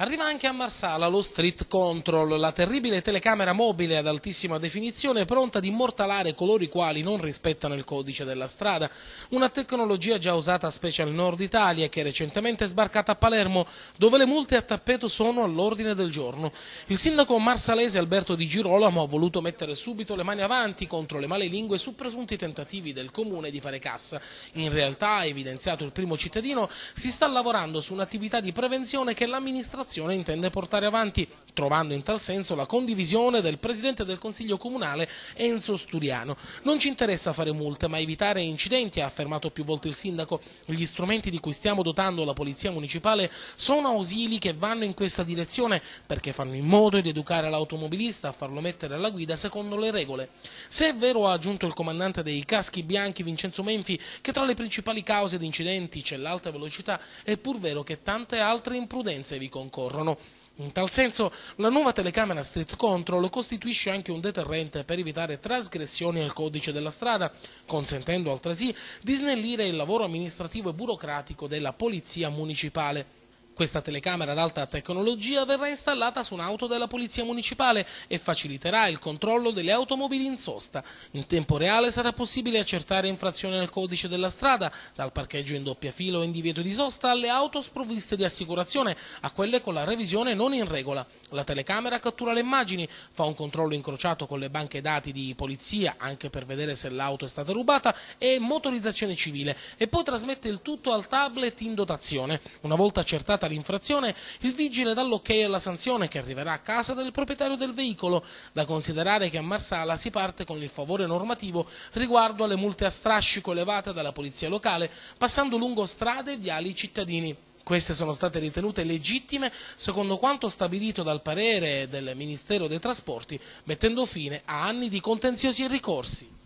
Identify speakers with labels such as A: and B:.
A: Arriva anche a Marsala lo Street Control, la terribile telecamera mobile ad altissima definizione pronta ad immortalare coloro i quali non rispettano il codice della strada. Una tecnologia già usata specie al nord Italia che è recentemente sbarcata a Palermo dove le multe a tappeto sono all'ordine del giorno. Il sindaco marsalese Alberto Di Girolamo ha voluto mettere subito le mani avanti contro le male lingue su presunti tentativi del comune di fare cassa. In realtà, ha evidenziato il primo cittadino, si sta lavorando su un'attività di prevenzione che l'amministrazione formazione intende portare avanti trovando in tal senso la condivisione del Presidente del Consiglio Comunale Enzo Sturiano. Non ci interessa fare multe, ma evitare incidenti, ha affermato più volte il Sindaco. Gli strumenti di cui stiamo dotando la Polizia Municipale sono ausili che vanno in questa direzione perché fanno in modo di educare l'automobilista a farlo mettere alla guida secondo le regole. Se è vero, ha aggiunto il comandante dei caschi bianchi Vincenzo Menfi, che tra le principali cause di incidenti c'è l'alta velocità, è pur vero che tante altre imprudenze vi concorrono. In tal senso, la nuova telecamera Street Control costituisce anche un deterrente per evitare trasgressioni al codice della strada, consentendo altresì di snellire il lavoro amministrativo e burocratico della polizia municipale. Questa telecamera ad alta tecnologia verrà installata su un'auto della Polizia Municipale e faciliterà il controllo delle automobili in sosta. In tempo reale sarà possibile accertare infrazioni al codice della strada, dal parcheggio in doppia fila o in divieto di sosta alle auto sprovviste di assicurazione, a quelle con la revisione non in regola. La telecamera cattura le immagini, fa un controllo incrociato con le banche dati di polizia anche per vedere se l'auto è stata rubata e motorizzazione civile e poi trasmette il tutto al tablet in dotazione. Una volta accertata l'infrazione, il vigile dà l'ok alla sanzione che arriverà a casa del proprietario del veicolo. Da considerare che a Marsala si parte con il favore normativo riguardo alle multe a strascico elevate dalla polizia locale, passando lungo strade e viali cittadini queste sono state ritenute legittime secondo quanto stabilito dal parere del Ministero dei Trasporti, mettendo fine a anni di contenziosi e ricorsi.